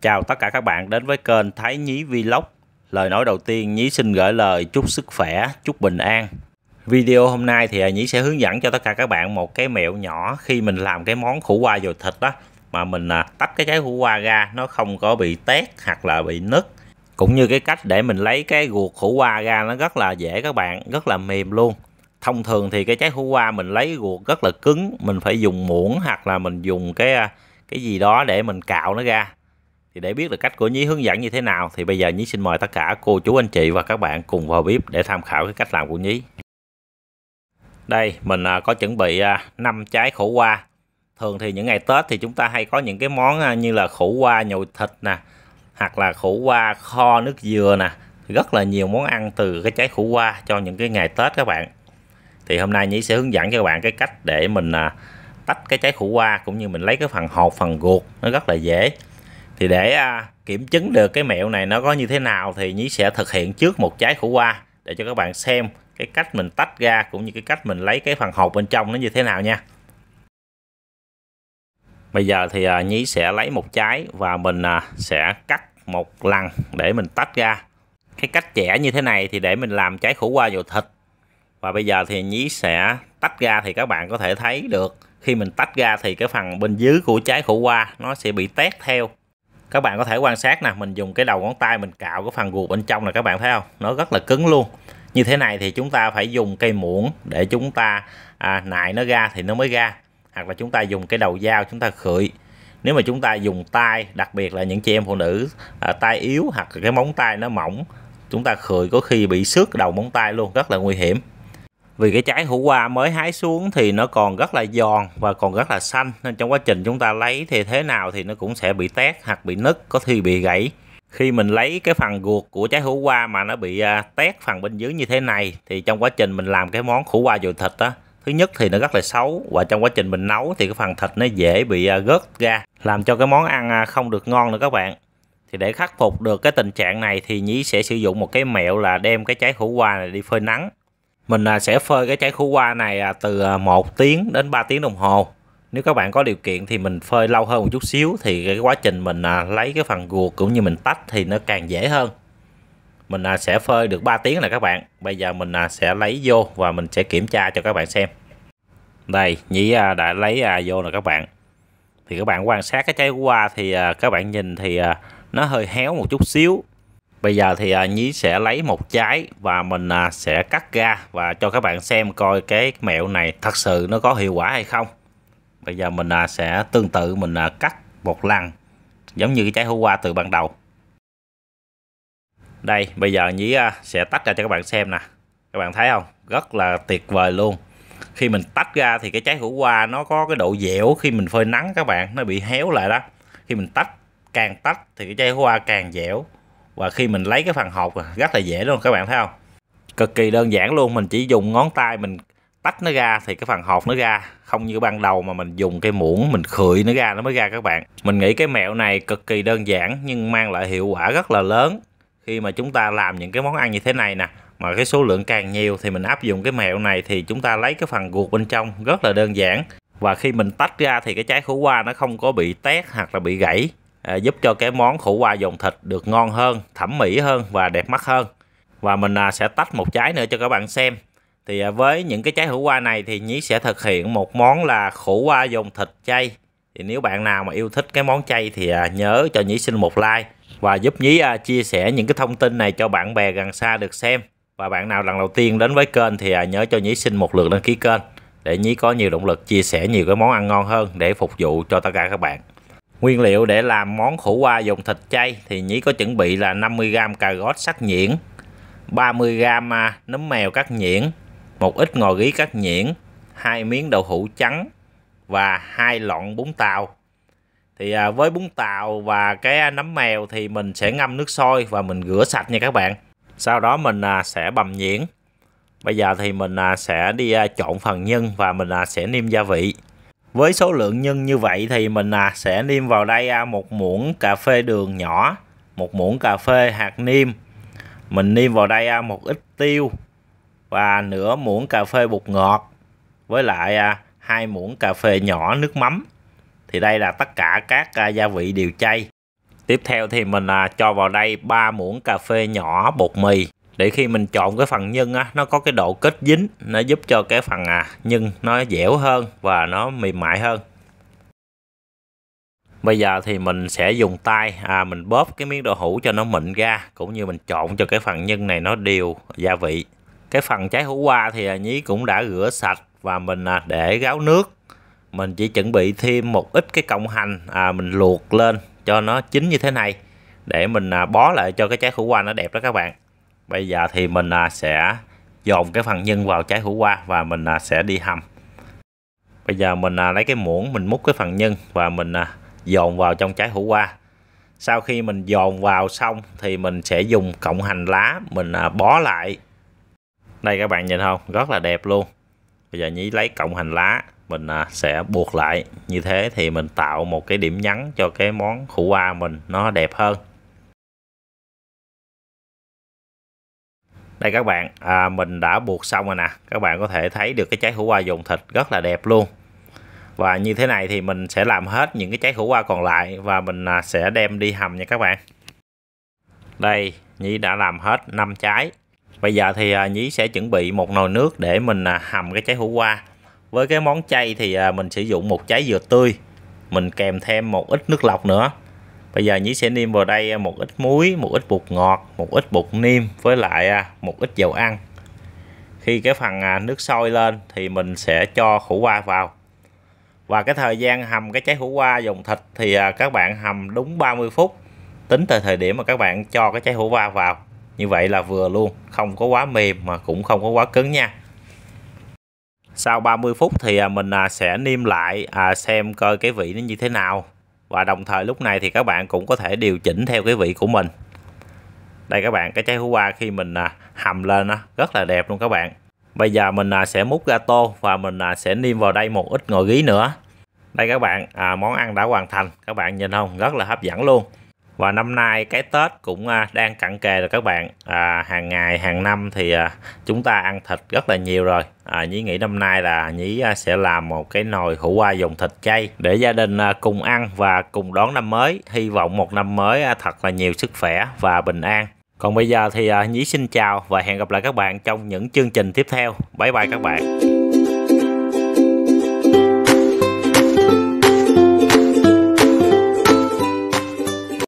Chào tất cả các bạn đến với kênh Thái Nhí Vlog. Lời nói đầu tiên Nhí xin gửi lời chúc sức khỏe, chúc bình an. Video hôm nay thì à, Nhí sẽ hướng dẫn cho tất cả các bạn một cái mẹo nhỏ khi mình làm cái món khủ qua dầu thịt đó mà mình à, tách cái trái khủ qua ra nó không có bị tét hoặc là bị nứt. Cũng như cái cách để mình lấy cái ruột khủ qua ra nó rất là dễ các bạn, rất là mềm luôn. Thông thường thì cái trái khủ qua mình lấy ruột rất là cứng, mình phải dùng muỗng hoặc là mình dùng cái à, cái gì đó để mình cạo nó ra thì để biết được cách của nhí hướng dẫn như thế nào thì bây giờ nhí xin mời tất cả cô chú anh chị và các bạn cùng vào bếp để tham khảo cái cách làm của nhí đây mình à, có chuẩn bị 5 à, trái khổ qua thường thì những ngày tết thì chúng ta hay có những cái món à, như là khổ qua nhồi thịt nè hoặc là khổ qua kho nước dừa nè rất là nhiều món ăn từ cái trái khổ qua cho những cái ngày tết các bạn thì hôm nay nhí sẽ hướng dẫn cho các bạn cái cách để mình tách cái trái khổ qua cũng như mình lấy cái phần hột phần ruột nó rất là dễ thì để à, kiểm chứng được cái mẹo này nó có như thế nào thì nhí sẽ thực hiện trước một trái khổ qua để cho các bạn xem cái cách mình tách ra cũng như cái cách mình lấy cái phần hộp bên trong nó như thế nào nha bây giờ thì à, nhí sẽ lấy một trái và mình à, sẽ cắt một lần để mình tách ra cái cách trẻ như thế này thì để mình làm trái khổ qua vào thịt và bây giờ thì nhí sẽ tách ra thì các bạn có thể thấy được khi mình tách ra thì cái phần bên dưới của trái khổ qua nó sẽ bị tét theo các bạn có thể quan sát nè mình dùng cái đầu ngón tay mình cạo cái phần ruột bên trong là các bạn thấy không nó rất là cứng luôn như thế này thì chúng ta phải dùng cây muỗng để chúng ta à, nại nó ra thì nó mới ra hoặc là chúng ta dùng cái đầu dao chúng ta khựi nếu mà chúng ta dùng tay đặc biệt là những chị em phụ nữ à, tay yếu hoặc cái móng tay nó mỏng chúng ta khựi có khi bị xước đầu móng tay luôn rất là nguy hiểm vì cái trái hữu qua mới hái xuống thì nó còn rất là giòn và còn rất là xanh nên trong quá trình chúng ta lấy thì thế nào thì nó cũng sẽ bị tét hoặc bị nứt có khi bị gãy khi mình lấy cái phần ruột của trái hữu qua mà nó bị à, tét phần bên dưới như thế này thì trong quá trình mình làm cái món hữu qua dồi thịt á thứ nhất thì nó rất là xấu và trong quá trình mình nấu thì cái phần thịt nó dễ bị à, gớt ra làm cho cái món ăn à, không được ngon nữa các bạn thì để khắc phục được cái tình trạng này thì nhí sẽ sử dụng một cái mẹo là đem cái trái hữu qua này đi phơi nắng mình à, sẽ phơi cái trái khú qua này à, từ 1 à, tiếng đến 3 tiếng đồng hồ nếu các bạn có điều kiện thì mình phơi lâu hơn một chút xíu thì cái quá trình mình lấy cái phần ruột cũng như mình tách thì nó càng dễ hơn mình sẽ phơi được 3 tiếng là các bạn bây giờ mình sẽ lấy vô và mình sẽ kiểm tra cho các bạn xem đây nhĩ đã lấy vô rồi các bạn thì các bạn quan sát cái trái qua thì các bạn nhìn thì nó hơi héo một chút xíu Bây giờ thì à, Nhí sẽ lấy một trái và mình à, sẽ cắt ra và cho các bạn xem coi cái mẹo này thật sự nó có hiệu quả hay không. Bây giờ mình à, sẽ tương tự mình à, cắt một lần giống như cái trái hữu qua từ ban đầu. Đây, bây giờ Nhí à, sẽ tách ra cho các bạn xem nè. Các bạn thấy không? Rất là tuyệt vời luôn. Khi mình tách ra thì cái trái hữu qua nó có cái độ dẻo khi mình phơi nắng các bạn, nó bị héo lại đó. Khi mình tách, càng tách thì cái trái hữu qua càng dẻo và khi mình lấy cái phần hột rất là dễ luôn các bạn thấy không cực kỳ đơn giản luôn mình chỉ dùng ngón tay mình tách nó ra thì cái phần hột nó ra không như ban đầu mà mình dùng cái muỗng mình khựi nó ra nó mới ra các bạn mình nghĩ cái mẹo này cực kỳ đơn giản nhưng mang lại hiệu quả rất là lớn khi mà chúng ta làm những cái món ăn như thế này nè mà cái số lượng càng nhiều thì mình áp dụng cái mẹo này thì chúng ta lấy cái phần ruột bên trong rất là đơn giản và khi mình tách ra thì cái trái khổ qua nó không có bị tét hoặc là bị gãy À, giúp cho cái món khổ qua dồn thịt được ngon hơn, thẩm mỹ hơn và đẹp mắt hơn. Và mình à, sẽ tách một trái nữa cho các bạn xem. Thì à, với những cái trái khổ qua này thì Nhí sẽ thực hiện một món là khổ qua dồn thịt chay. Thì nếu bạn nào mà yêu thích cái món chay thì nhớ cho Nhí xin một like và giúp Nhí chia sẻ những cái thông tin này cho bạn bè gần xa được xem. Và bạn nào lần đầu tiên đến với kênh thì nhớ cho Nhí xin một lượt đăng ký kênh để Nhí có nhiều động lực chia sẻ nhiều cái món ăn ngon hơn để phục vụ cho tất cả các bạn. Nguyên liệu để làm món khổ qua dùng thịt chay thì Nhí có chuẩn bị là 50g cà rốt sắc nhuyễn, 30g à, nấm mèo cắt nhuyễn, một ít ngò rí cắt nhuyễn, hai miếng đậu hũ trắng và hai lọn bún tàu. Thì à, với bún tàu và cái à, nấm mèo thì mình sẽ ngâm nước sôi và mình rửa sạch nha các bạn. Sau đó mình sẽ bầm nhuyễn. Bây giờ thì mình sẽ đi à, trộn phần nhân và mình sẽ nêm gia vị với số lượng nhân như vậy thì mình à, sẽ niêm vào đây à, một muỗng cà phê đường nhỏ một muỗng cà phê hạt niêm mình niêm vào đây à, một ít tiêu và nửa muỗng cà phê bột ngọt với lại à, hai muỗng cà phê nhỏ nước mắm thì đây là tất cả các à, gia vị điều chay tiếp theo thì mình à, cho vào đây 3 muỗng cà phê nhỏ bột mì để khi mình trộn cái phần nhân á nó có cái độ kết dính nó giúp cho cái phần à, nhân nó dẻo hơn và nó mềm mại hơn bây giờ thì mình sẽ dùng tay à, mình bóp cái miếng đậu hũ cho nó mịn ra cũng như mình trộn cho cái phần nhân này nó đều gia vị cái phần trái hủ qua thì à, nhí cũng đã rửa sạch và mình à, để ráo nước mình chỉ chuẩn bị thêm một ít cái cọng hành à, mình luộc lên cho nó chín như thế này để mình à, bó lại cho cái trái khủ qua nó đẹp đó các bạn bây giờ thì mình à, sẽ dồn cái phần nhân vào trái hủ qua và mình à, sẽ đi hầm bây giờ mình à, lấy cái muỗng mình múc cái phần nhân và mình dồn vào trong trái hủ qua sau khi mình dồn vào xong thì mình sẽ dùng cộng hành lá mình bó lại đây các bạn nhìn không rất là đẹp luôn bây giờ nhí lấy cộng hành lá mình sẽ buộc lại như thế thì mình tạo một cái điểm nhấn cho cái món khủ qua mình nó đẹp hơn đây các bạn à, mình đã buộc xong rồi nè các bạn có thể thấy được cái trái khổ qua dùng thịt rất là đẹp luôn và như thế này thì mình sẽ làm hết những cái trái khổ qua còn lại và mình à, sẽ đem đi hầm nha các bạn đây nhí đã làm hết 5 trái bây giờ thì à, nhí sẽ chuẩn bị một nồi nước để mình à, hầm cái trái khổ qua. với cái món chay thì mình sử dụng một trái dừa tươi mình kèm thêm một ít nước lọc nữa bây giờ nhí sẽ niêm vào đây à, một ít muối một ít bột ngọt một ít bột niêm với lại à, một ít dầu ăn khi cái phần à, nước sôi lên thì mình sẽ cho khổ qua vào và cái thời gian hầm cái trái khổ qua dùng thịt thì các bạn hầm đúng 30 phút tính từ thời điểm mà các bạn cho cái trái khổ qua vào như vậy là vừa luôn không có quá mềm mà cũng không có quá cứng nha sau 30 phút thì mình sẽ niêm lại xem coi cái vị nó như thế nào và đồng thời lúc này thì các bạn cũng có thể điều chỉnh theo cái vị của mình đây các bạn cái trái hú qua khi mình à, hầm lên rất là đẹp luôn các bạn bây giờ mình à, sẽ múc ra tô và mình à, sẽ niêm vào đây một ít ngò gí nữa đây các bạn à, món ăn đã hoàn thành các bạn nhìn không rất là hấp dẫn luôn và năm nay cái Tết cũng à, đang cận kề rồi các bạn à, hàng ngày hàng năm thì à, chúng ta ăn thịt rất là nhiều rồi à, Nhí nghĩ năm nay là Nhí à, sẽ làm một cái nồi hủ qua dùng thịt chay để gia đình cùng ăn và cùng đón năm mới hy vọng một năm mới thật là nhiều sức khỏe và bình an còn bây giờ thì Nhí xin chào và hẹn gặp lại các bạn trong những chương trình tiếp theo bye bye các bạn